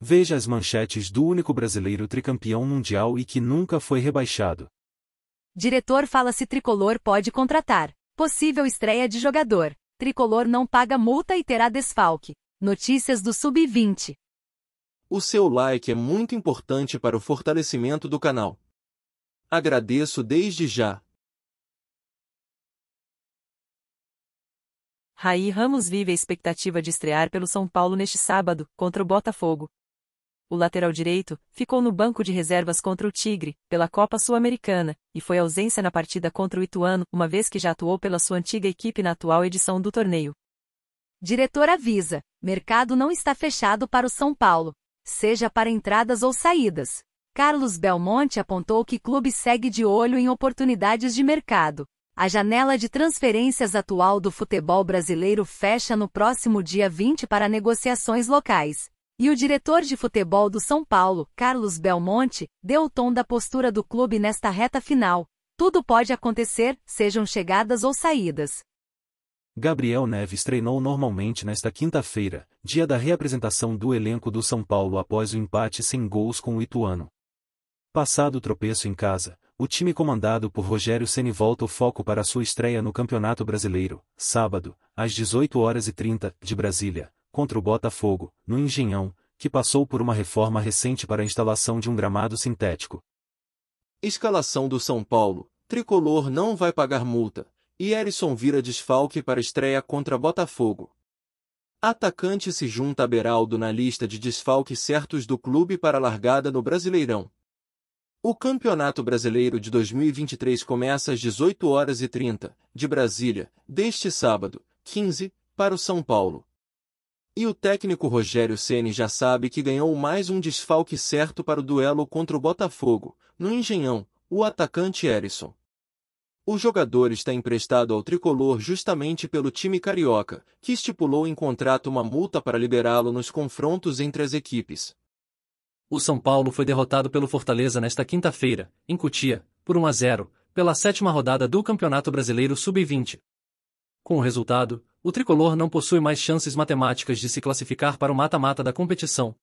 Veja as manchetes do único brasileiro tricampeão mundial e que nunca foi rebaixado. Diretor fala se tricolor pode contratar. Possível estreia de jogador. Tricolor não paga multa e terá desfalque. Notícias do Sub-20. O seu like é muito importante para o fortalecimento do canal. Agradeço desde já. Raí Ramos vive a expectativa de estrear pelo São Paulo neste sábado, contra o Botafogo o lateral direito, ficou no banco de reservas contra o Tigre, pela Copa Sul-Americana, e foi ausência na partida contra o Ituano, uma vez que já atuou pela sua antiga equipe na atual edição do torneio. Diretor avisa: mercado não está fechado para o São Paulo, seja para entradas ou saídas. Carlos Belmonte apontou que clube segue de olho em oportunidades de mercado. A janela de transferências atual do futebol brasileiro fecha no próximo dia 20 para negociações locais. E o diretor de futebol do São Paulo, Carlos Belmonte, deu o tom da postura do clube nesta reta final. Tudo pode acontecer, sejam chegadas ou saídas. Gabriel Neves treinou normalmente nesta quinta-feira, dia da reapresentação do elenco do São Paulo após o empate sem gols com o Ituano. Passado o tropeço em casa, o time comandado por Rogério Ceni volta o foco para sua estreia no Campeonato Brasileiro, sábado, às 18h30, de Brasília, contra o Botafogo, no Engenhão, que passou por uma reforma recente para a instalação de um gramado sintético. Escalação do São Paulo: Tricolor não vai pagar multa, e Erisson vira desfalque para estreia contra Botafogo. Atacante se junta a Beraldo na lista de desfalques certos do clube para a largada no Brasileirão. O Campeonato Brasileiro de 2023 começa às 18 horas e 30 de Brasília, deste sábado, 15, para o São Paulo. E o técnico Rogério Ceni já sabe que ganhou mais um desfalque certo para o duelo contra o Botafogo, no Engenhão, o atacante Erisson. O jogador está emprestado ao tricolor justamente pelo time carioca, que estipulou em contrato uma multa para liberá-lo nos confrontos entre as equipes. O São Paulo foi derrotado pelo Fortaleza nesta quinta-feira, em Cutia, por 1 a 0, pela sétima rodada do Campeonato Brasileiro Sub-20. Com o resultado, o tricolor não possui mais chances matemáticas de se classificar para o mata-mata da competição,